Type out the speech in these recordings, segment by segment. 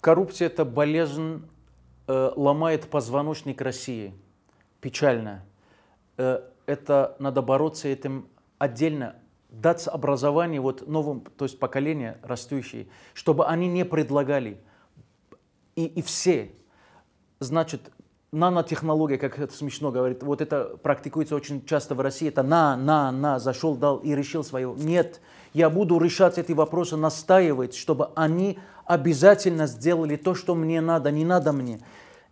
Коррупция – это болезнь, э, ломает позвоночник России. Печально. Э, это надо бороться этим отдельно. Дать образование вот новым, то есть поколение растущее, чтобы они не предлагали. И, и все. Значит, нанотехнология, как это смешно говорит, вот это практикуется очень часто в России, это на, на, на, зашел, дал и решил свое. Нет, я буду решать эти вопросы, настаивать, чтобы они обязательно сделали то, что мне надо, не надо мне.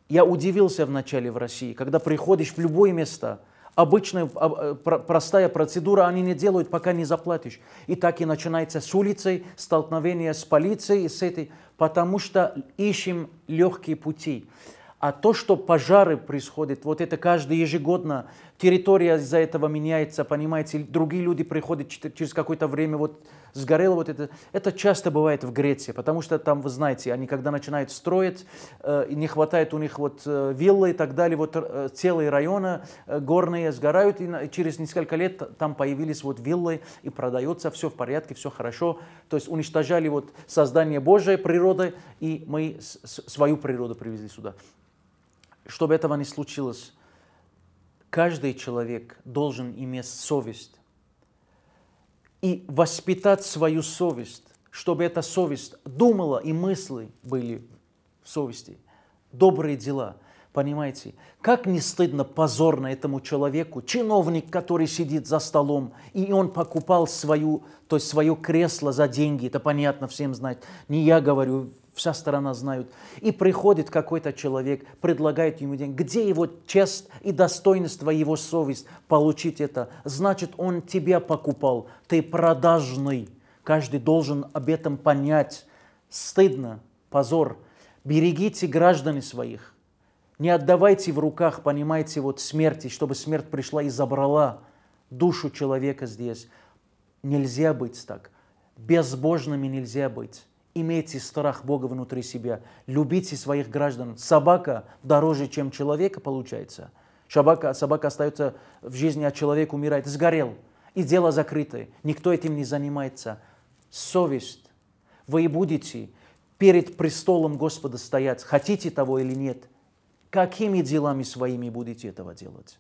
Я удивился вначале в России, когда приходишь в любое место, обычная а, простая процедура они не делают, пока не заплатишь. И так и начинается с улицей, столкновение с полицией, с этой, потому что ищем легкие пути. А то, что пожары происходят, вот это каждый ежегодно, территория из-за этого меняется, понимаете, другие люди приходят через какое-то время, вот сгорело вот это. Это часто бывает в Греции, потому что там, вы знаете, они когда начинают строить, э, не хватает у них вот э, виллы и так далее, вот э, целые районы э, горные сгорают, и, на, и через несколько лет там появились вот виллы, и продается, все в порядке, все хорошо. То есть уничтожали вот создание Божие природы, и мы с, с, свою природу привезли сюда чтобы этого не случилось, каждый человек должен иметь совесть и воспитать свою совесть, чтобы эта совесть думала и мысли были в совести, добрые дела. Понимаете, как не стыдно позорно этому человеку, чиновник, который сидит за столом, и он покупал свою, то есть свое кресло за деньги, это понятно всем знать, не я говорю, вся страна знают. И приходит какой-то человек, предлагает ему деньги. Где его честь и достоинство, его совесть получить это? Значит, он тебя покупал, ты продажный. Каждый должен об этом понять. Стыдно, позор. Берегите граждане своих. Не отдавайте в руках, понимаете, вот смерти, чтобы смерть пришла и забрала душу человека здесь. Нельзя быть так. Безбожными нельзя быть имейте страх Бога внутри себя, любите своих граждан. Собака дороже, чем человека, получается. Собака, собака остается в жизни, а человек умирает. Сгорел. И дело закрыто. Никто этим не занимается. Совесть. Вы и будете перед престолом Господа стоять, хотите того или нет. Какими делами своими будете этого делать?